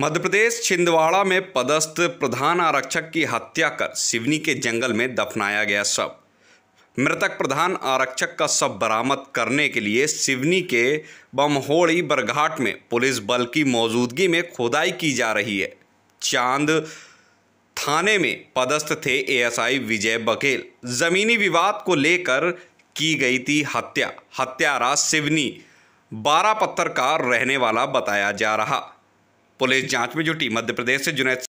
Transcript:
मध्य प्रदेश छिंदवाड़ा में पदस्थ प्रधान आरक्षक की हत्या कर सिवनी के जंगल में दफनाया गया शव मृतक प्रधान आरक्षक का शव बरामद करने के लिए सिवनी के बमहोड़ी बरघाट में पुलिस बल की मौजूदगी में खुदाई की जा रही है चांद थाने में पदस्थ थे एएसआई विजय बघेल जमीनी विवाद को लेकर की गई थी हत्या हत्यारा सिवनी बारा पत्थर का रहने वाला बताया जा रहा पुलिस जांच में जुटी मध्य प्रदेश से जुनैद